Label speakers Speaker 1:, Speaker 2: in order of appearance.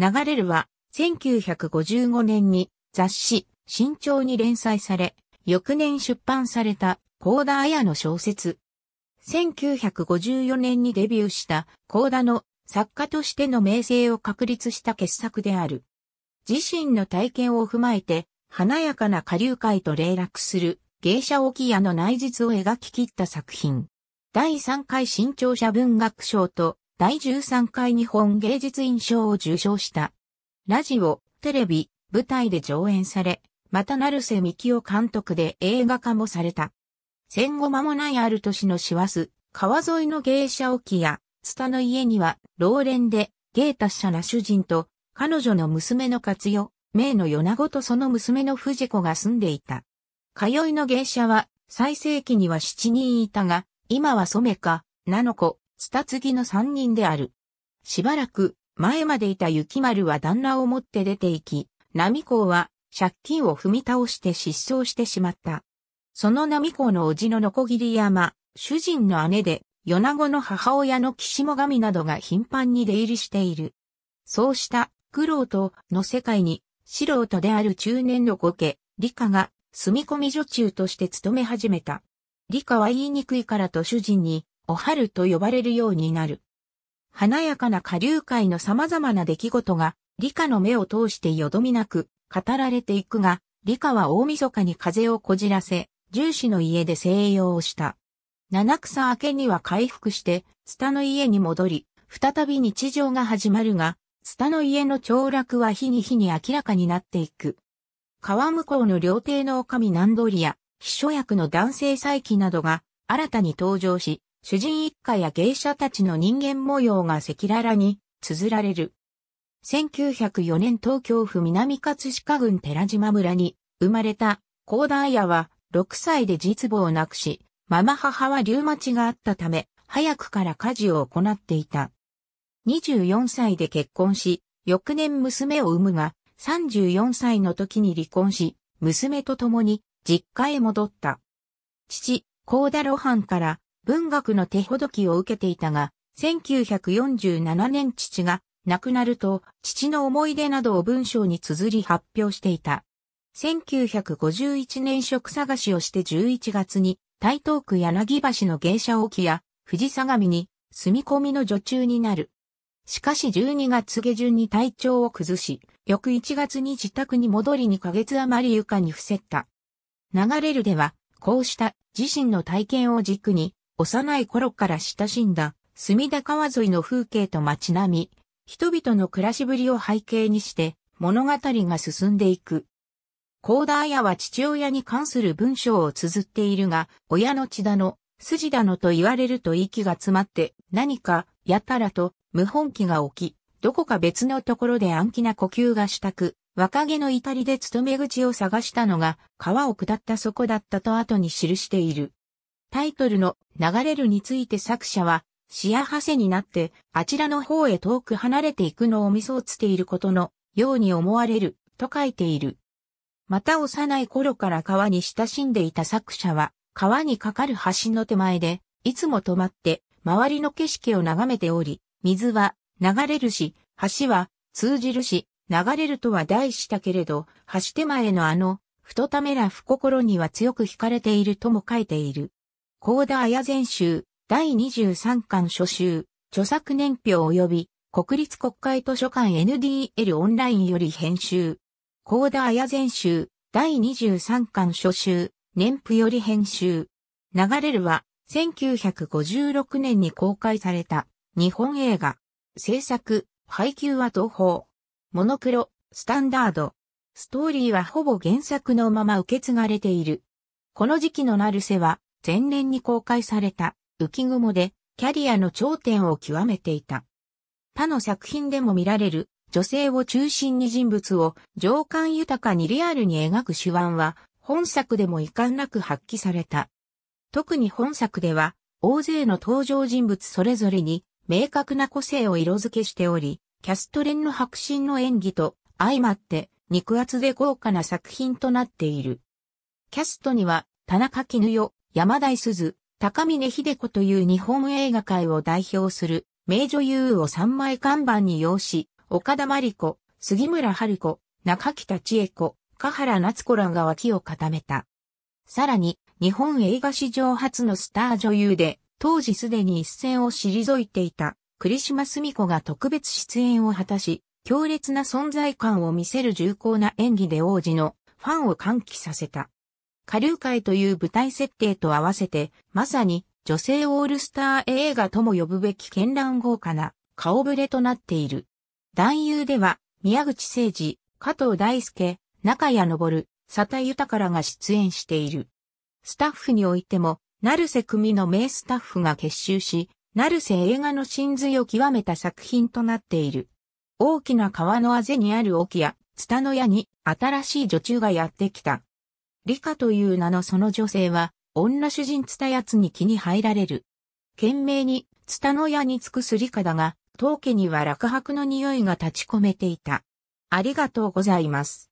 Speaker 1: 流れるは、1955年に雑誌、新潮に連載され、翌年出版された、高田彩の小説。1954年にデビューした高田の作家としての名声を確立した傑作である。自身の体験を踏まえて、華やかな下流界と霊落する芸者沖屋の内実を描き切った作品。第3回新潮社文学賞と第13回日本芸術院賞を受賞した。ラジオ、テレビ、舞台で上演され、また成瀬希夫監督で映画化もされた。戦後間もないある年の師走、川沿いの芸者沖や、津田の家には、老練で、芸達者な主人と、彼女の娘の活用、名の米子とその娘の藤子が住んでいた。通いの芸者は、最盛期には7人いたが、今は染か、菜の子、スタツギの三人である。しばらく、前までいた雪丸は旦那を持って出て行き、波子は借金を踏み倒して失踪してしまった。その波子の叔父のノコギリ山、主人の姉で、米子の母親の岸も神などが頻繁に出入りしている。そうした苦労との世界に、素人である中年の後家、理科が住み込み女中として勤め始めた。理科は言いにくいからと主人にお春と呼ばれるようになる。華やかな下流界の様々な出来事が、理科の目を通してよどみなく語られていくが、理科は大晦日に風をこじらせ、重視の家で静養をした。七草明けには回復して、ツタの家に戻り、再び日常が始まるが、ツタの家の凋落は日に日に明らかになっていく。川向こうの料亭の女将南ドリア、秘書役の男性再起などが新たに登場し、主人一家や芸者たちの人間模様が赤裸々に綴られる。1904年東京府南葛飾郡寺島村に生まれた高田綾は6歳で実母を亡くし、ママ母はリュウマチがあったため、早くから家事を行っていた。24歳で結婚し、翌年娘を産むが、34歳の時に離婚し、娘と共に実家へ戻った。父、高田露伴から文学の手ほどきを受けていたが、1947年父が亡くなると、父の思い出などを文章に綴り発表していた。1951年職探しをして11月に、台東区柳橋の芸者沖や、富士相模に、住み込みの女中になる。しかし12月下旬に体調を崩し、翌1月に自宅に戻り2ヶ月余り床に伏せった。流れるでは、こうした自身の体験を軸に、幼い頃から親しんだ隅田川沿いの風景と街並み、人々の暮らしぶりを背景にして物語が進んでいく。ダー綾は父親に関する文章を綴っているが、親の血だの、筋だのと言われると息が詰まって何かやたらと無本気が起き、どこか別のところで暗記な呼吸がしたく、若気の至りで勤め口を探したのが川を下ったそこだったと後に記している。タイトルの流れるについて作者は、幸せになって、あちらの方へ遠く離れていくのを見そうつていることのように思われる、と書いている。また幼い頃から川に親しんでいた作者は、川に架かる橋の手前で、いつも止まって、周りの景色を眺めており、水は流れるし、橋は通じるし、流れるとは題したけれど、橋手前のあの、太ためら不心には強く惹かれているとも書いている。高田綾全集、第23巻初集、著作年表及び、国立国会図書館 NDL オンラインより編集。高田綾全集、第23巻初集、年譜より編集。流れるは、1956年に公開された、日本映画。制作、配給は東宝。モノクロ、スタンダード。ストーリーはほぼ原作のまま受け継がれている。この時期の成瀬は、前年に公開された浮雲でキャリアの頂点を極めていた。他の作品でも見られる女性を中心に人物を情感豊かにリアルに描く手腕は本作でも遺憾なく発揮された。特に本作では大勢の登場人物それぞれに明確な個性を色付けしており、キャスト連の迫真の演技と相まって肉厚で豪華な作品となっている。キャストには田中絹代、山田鈴、高峰秀子という日本映画界を代表する名女優を3枚看板に擁し、岡田真理子、杉村春子、中北千恵子、香原夏子らが脇を固めた。さらに、日本映画史上初のスター女優で、当時すでに一線を退いていた、栗島澄子が特別出演を果たし、強烈な存在感を見せる重厚な演技で王子のファンを歓喜させた。下流会という舞台設定と合わせて、まさに女性オールスター映画とも呼ぶべき絢爛豪華な顔ぶれとなっている。男優では、宮口誠司、加藤大輔、中谷昇、佐田豊らが出演している。スタッフにおいても、成瀬組の名スタッフが結集し、成瀬映画の真髄を極めた作品となっている。大きな川のあぜにある沖や、ツタの屋に新しい女中がやってきた。リカという名のその女性は、女主人ツタヤツに気に入られる。懸命に、ツタの矢に尽くすリカだが、当家には落白の匂いが立ち込めていた。ありがとうございます。